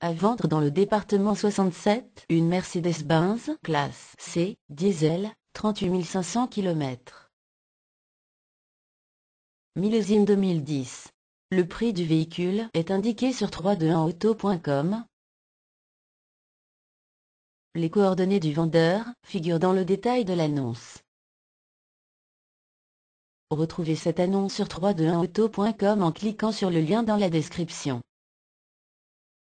À vendre dans le département 67, une Mercedes-Benz classe C, diesel, 38 500 km. Millésime 2010. Le prix du véhicule est indiqué sur 321auto.com. Les coordonnées du vendeur figurent dans le détail de l'annonce. Retrouvez cette annonce sur 321auto.com en cliquant sur le lien dans la description.